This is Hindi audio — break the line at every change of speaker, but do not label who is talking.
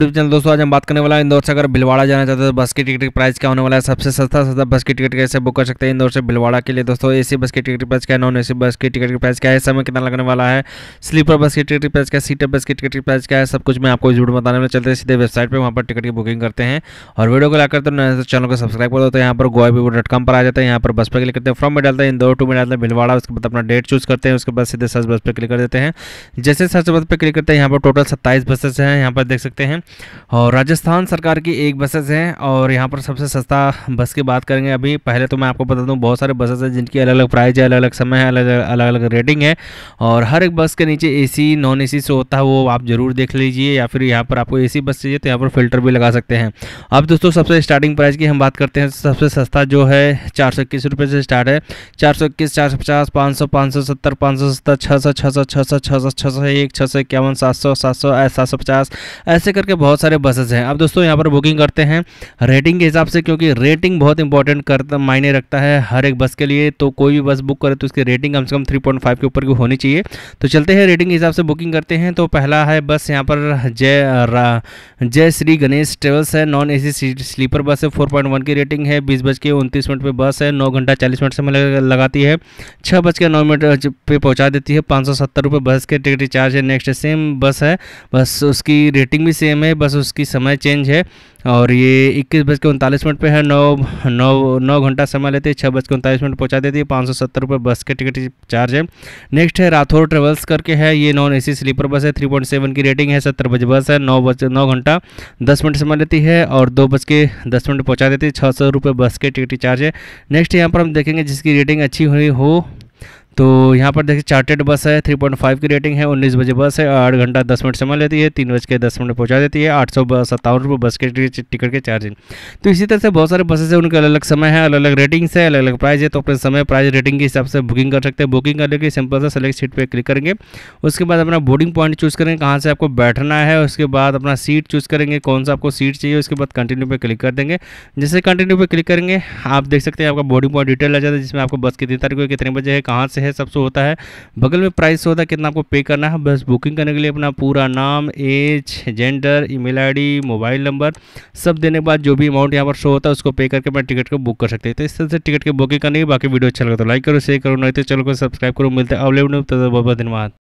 तो चैनल दोस्तों आज हम बात करने वाला इंदौर से अगर भिलवाड़ा जाना चाहते हैं तो बस की टिकट की प्राइस क्या होने वाला है सबसे सस्ता सस्ता बस की टिकट कैसे बुक कर सकते हैं इंदौर से भिलवाड़ा के लिए दोस्तों एसी बस की टिकट प्राइस क्या है नॉन एसी बस की टिकट की प्राइस क्या है समय कितना लगने वाला है स्लीपर बस की टिकट प्राइस क्या है सीटर बस की टिकट की प्राइस क्या है सब कुछ मैं आपको जुड़ बताने में चलते हैं सीधे वेबसाइट पर वहाँ पर टिकट की बुकिंग करते हैं और वीडियो को लाकर तो चैनल को सब्सक्राइब कर देते तो हैं यहाँ पर गोवा वीवो डॉट कॉम पर आ जाते हैं यहाँ पर बस पर क्लिक करते हैं फ्रॉम में डालते हैं इंदौर टू में डालते हैं भिलवाड़ा उसके बाद अपना डेट चूज करते हैं उसके बाद सीधे सर्च बस पर क्लिक कर देते हैं जैसे सर्च बस पर क्लिक करते हैं यहाँ पर टोटल सत्ताईस बसेस हैं यहाँ पर देख सकते हैं और राजस्थान सरकार की एक बसेस हैं और यहाँ पर सबसे सस्ता बस की बात करेंगे अभी पहले तो मैं आपको बता दूँ बहुत सारे बसेस हैं जिनकी अलग अलग प्राइस है अलग अलग समय है अलग अलग अलग रेटिंग है और हर एक बस के नीचे ए नॉन ए से होता है वो आप ज़रूर देख लीजिए या फिर यहाँ पर आपको ए बस चाहिए तो यहाँ पर फिल्टर भी लगा सकते हैं अब दोस्तों सबसे स्टार्टिंग प्राइस की हम बात करते हैं सबसे सस्ता जो है चार से स्टार्ट है चार सौ इक्कीस चार सौ पचास पाँच सौ पाँच सौ सत्तर पाँच सौ सत्तर छः सौ छः सौ छः सौ छः सौ छः सौ एक छः सौ इक्यावन सात सौ सात सौ सात सौ पचास ऐसे करके के बहुत सारे बसेस हैं अब दोस्तों यहाँ पर बुकिंग करते हैं रेटिंग के हिसाब से क्योंकि रेटिंग बहुत इंपॉर्टेंट करता मायने रखता है हर एक बस के लिए तो कोई भी बस बुक करे तो उसकी रेटिंग कम से कम थ्री पॉइंट फाइव के ऊपर की होनी चाहिए तो चलते हैं रेटिंग के हिसाब से बुकिंग करते हैं तो पहला है बस यहाँ पर जय जय श्री गणेश ट्रेवल्स है नॉन ए स्लीपर बस है फोर की रेटिंग है बीस बज के उनतीस मिनट पर बस है नौ घंटा चालीस मिनट समय लगाती है छः बज के नौ मिनट पर पहुँचा देती है पाँच सौ सत्तर रुपये बस के टिकट चार्ज है नेक्स्ट सेम बस है बस उसकी रेटिंग भी सेम में बस उसकी समय चेंज है और ये इक्कीस बज के उनतालीस मिनट पर है नौ नौ नौ घंटा समय लेती है छः बज के उनतालीस मिनट पहुँचा देती है पाँच सौ सत्तर रुपये बस के टिकट चार्ज है नेक्स्ट है राथौर ट्रेवल्स करके है ये नॉन सी स्लीपर बस है थ्री पॉइंट सेवन की रेटिंग है सत्तर बजे बस है नौ बज नौ घंटा दस मिनट समय लेती है और दो बज के दस मिनट पहुँचा देती है छः सौ रुपये बस के टिकट चार्ज है नेक्स्ट यहाँ पर हम देखेंगे जिसकी रेटिंग अच्छी हुई हो तो यहाँ पर देखिए चार्टेड बस है 3.5 की रेटिंग है उन्नीस बजे बस है आठ घंटा दस मिनट समय लेती है तीन बज के दस मिनट पहुँचा देती है आठ सौ सत्तावन रुपये बस के टिकट के चार्जिंग तो इसी तरह से बहुत सारे बसेस हैं उनके अलग अलग समय है अलग अलग रेटिंग्स है अलग अलग प्राइस है तो अपने समय प्राइस रेटिंग के हिसाब से बुकिंग कर सकते हैं बुकिंग करने के सिंपल से सेलेक्ट सीट पर क्लिक करेंगे उसके बाद अपना बोर्डिंग पॉइंट चूज़ करेंगे कहाँ से आपको बैठना है उसके बाद अपना सीट चूज़ करेंगे कौन सा आपको सीट चाहिए उसके बाद कंटिन्यू पर क्लिक कर देंगे जैसे कंटिन्यू पर क्लिक करेंगे आप देख सकते हैं आपका बोर्डिंग पॉइंट डिटेल आ जाता है जिसमें आपको बस कितनी तारीख को कितने बजे है कहाँ से है सबसे होता है बगल में प्राइस होता है कितना आपको पे करना है बस बुकिंग करने के लिए अपना पूरा नाम age gender email ID mobile number सब देने के बाद जो भी अमाउंट यहाँ पर शो होता है उसको पे करके अपना टिकट को बुक कर सकते हैं तो इस तरह से टिकट की बुकिंग करनी बाकी वीडियो अच्छा लगता तो लाइक करो शेयर करो नहीं तो चैनल को सब्सक्राइब करो मिलते हैं अवेलेबल तो बहुत बहुत धन्यवाद